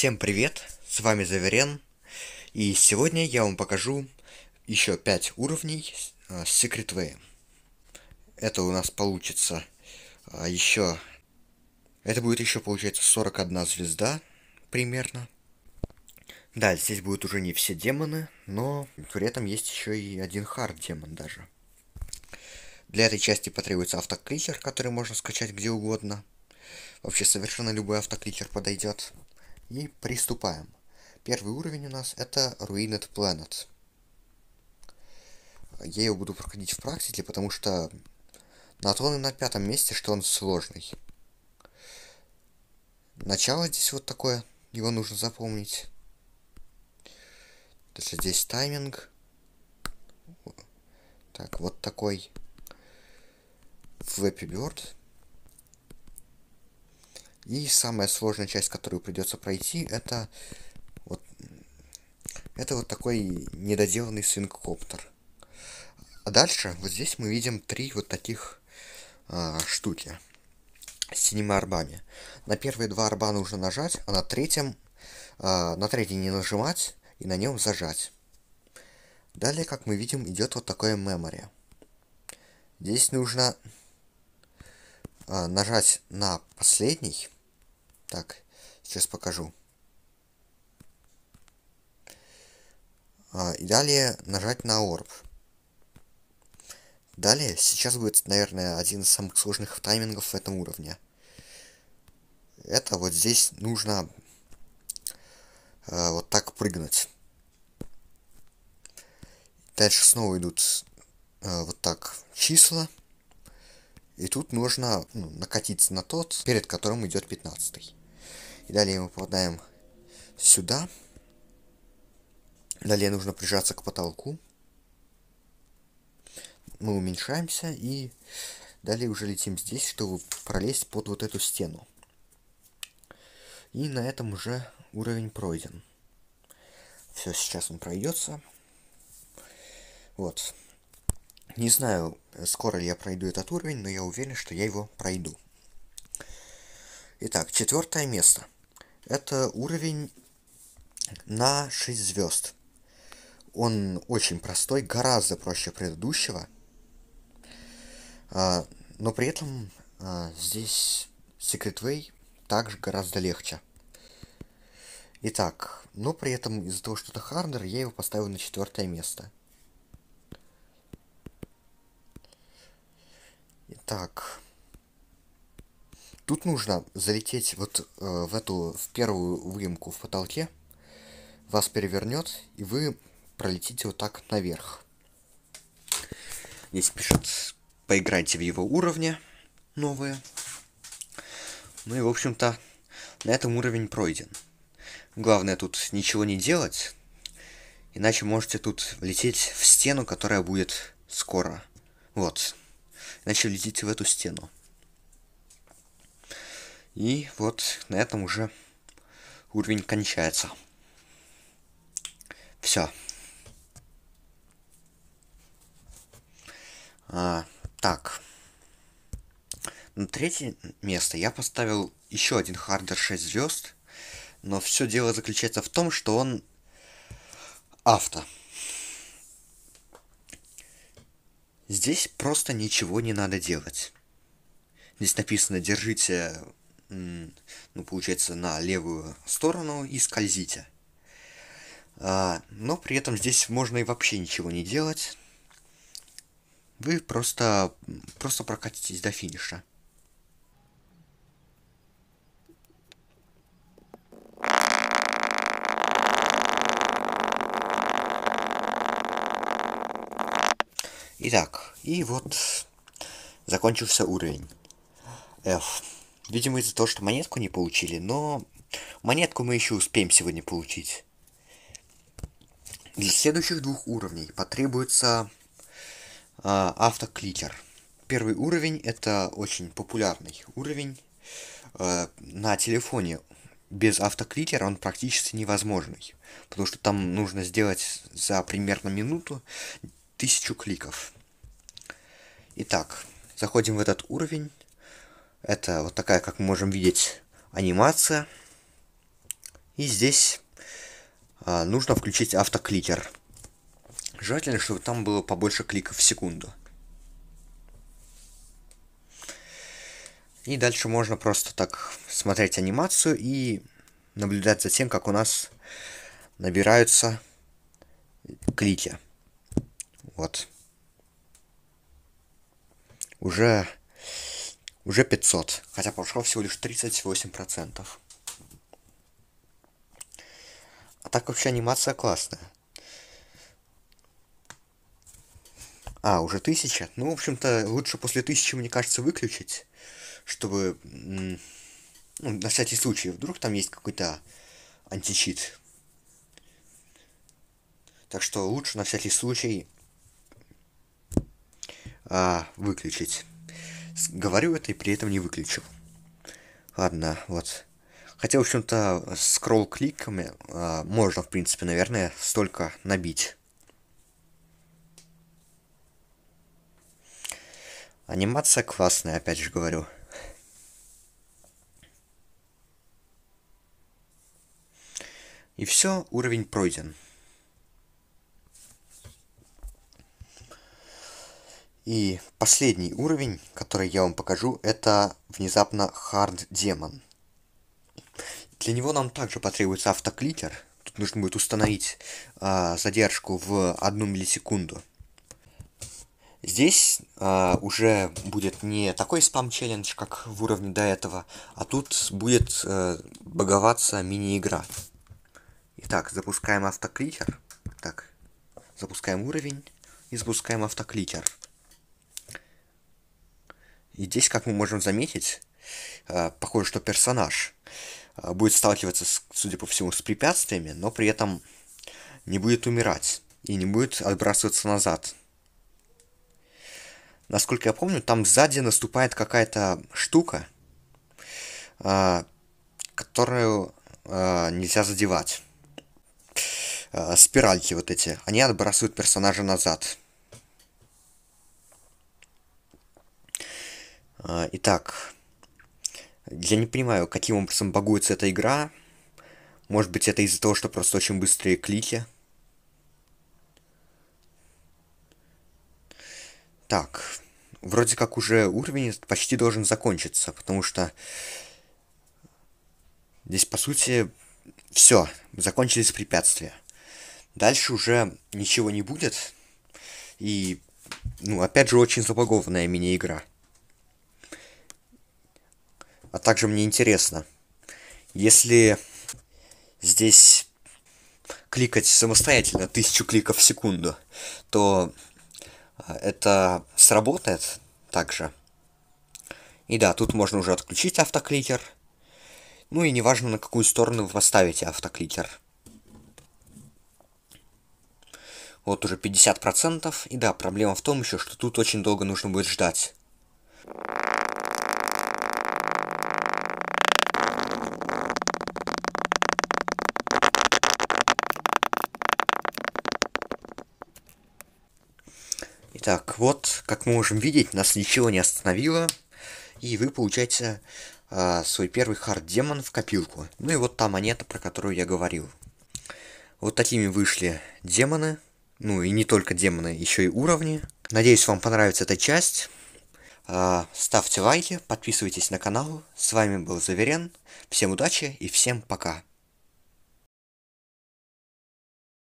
Всем привет, с вами Заверен, и сегодня я вам покажу еще 5 уровней с э, Secret Way. Это у нас получится э, еще... Это будет еще, получается, 41 звезда примерно. Да, здесь будут уже не все демоны, но при этом есть еще и один хард-демон даже. Для этой части потребуется автокликер, который можно скачать где угодно. Вообще совершенно любой автокликер подойдет. И приступаем. Первый уровень у нас это Ruined Planet. Я его буду проходить в практике, потому что на то он и на пятом месте, что он сложный. Начало здесь вот такое, его нужно запомнить. Дальше здесь тайминг. Так, вот такой. Flappy Bird. И самая сложная часть, которую придется пройти, это вот, это вот такой недоделанный свинкоптер. А дальше вот здесь мы видим три вот таких э, штуки с синими арбами. На первые два арба нужно нажать, а на третьем э, на третий не нажимать и на нем зажать. Далее, как мы видим, идет вот такое мемори. Здесь нужно а, нажать на последний. Так, сейчас покажу. А, и далее нажать на орб. Далее, сейчас будет, наверное, один из самых сложных таймингов в этом уровне. Это вот здесь нужно э, вот так прыгнуть. Дальше снова идут э, вот так числа. И тут нужно ну, накатиться на тот, перед которым идет 15. И далее мы попадаем сюда. Далее нужно прижаться к потолку. Мы уменьшаемся и далее уже летим здесь, чтобы пролезть под вот эту стену. И на этом уже уровень пройден. Все, сейчас он пройдется. Вот. Не знаю, э, скоро ли я пройду этот уровень, но я уверен, что я его пройду. Итак, четвертое место. Это уровень на 6 звезд. Он очень простой, гораздо проще предыдущего. А, но при этом а, здесь Secret Way также гораздо легче. Итак, но при этом из-за того, что это хардер, я его поставил на четвертое место. Так. Тут нужно залететь вот э, в эту, в первую выемку в потолке. Вас перевернет, и вы пролетите вот так наверх. Здесь пишут, поиграйте в его уровне новые. Ну и, в общем-то, на этом уровень пройден. Главное тут ничего не делать, иначе можете тут лететь в стену, которая будет скоро. Вот иначе летите в эту стену. И вот на этом уже уровень кончается. Все. А, так. На третье место я поставил еще один Хардер 6 звезд. Но все дело заключается в том, что он авто. Здесь просто ничего не надо делать. Здесь написано «держите, ну, получается, на левую сторону и скользите». А, но при этом здесь можно и вообще ничего не делать. Вы просто, просто прокатитесь до финиша. Итак, и вот закончился уровень. F. Видимо, из-за того, что монетку не получили, но монетку мы еще успеем сегодня получить. Для следующих двух уровней потребуется э, автокликер. Первый уровень это очень популярный уровень. Э, на телефоне без автокликера он практически невозможный. Потому что там нужно сделать за примерно минуту тысячу кликов. Итак, заходим в этот уровень. Это вот такая, как мы можем видеть, анимация. И здесь а, нужно включить автокликер. Желательно, чтобы там было побольше кликов в секунду. И дальше можно просто так смотреть анимацию и наблюдать за тем, как у нас набираются клики. Вот уже, уже 500. Хотя прошло всего лишь 38%. А так вообще анимация классная. А, уже тысяча? Ну, в общем-то, лучше после тысячи, мне кажется, выключить, чтобы... Ну, на всякий случай, вдруг там есть какой-то античит. Так что лучше на всякий случай а, выключить. Говорю это и при этом не выключил. Ладно, вот. Хотя, в общем-то, скролл-кликами а, можно, в принципе, наверное, столько набить. Анимация классная, опять же говорю. И все, уровень пройден. И последний уровень, который я вам покажу, это внезапно Hard Demon. Для него нам также потребуется автокликер. Тут нужно будет установить э, задержку в одну миллисекунду. Здесь э, уже будет не такой спам-челлендж, как в уровне до этого, а тут будет э, боговаться мини-игра. Итак, запускаем автокликер. Так, запускаем уровень и запускаем автокликер. И здесь, как мы можем заметить, э, похоже, что персонаж э, будет сталкиваться, с, судя по всему, с препятствиями, но при этом не будет умирать и не будет отбрасываться назад. Насколько я помню, там сзади наступает какая-то штука, э, которую нельзя задевать. Спиральки вот эти, они отбрасывают персонажа назад – А, итак, я не понимаю, каким образом багуется эта игра. Может быть, это из-за того, что просто очень быстрые клики. Так, вроде как уже уровень почти должен закончиться, потому что здесь, по сути, все, закончились препятствия. Дальше уже ничего не будет. И, ну, опять же, очень забагованная мини-игра. А также мне интересно, если здесь кликать самостоятельно тысячу кликов в секунду, то а, это сработает также. И да, тут можно уже отключить автокликер. Ну и неважно, на какую сторону вы поставите автокликер. Вот уже 50%. И да, проблема в том еще, что тут очень долго нужно будет ждать. Итак, вот, как мы можем видеть, нас ничего не остановило. И вы получаете э, а, свой первый хард-демон в копилку. Ну и вот та монета, про которую я говорил. Вот такими вышли демоны. Ну и не только демоны, еще и уровни. Надеюсь, вам понравится эта часть. Э, ставьте лайки, подписывайтесь на канал. С вами был Заверен. Всем удачи и всем пока.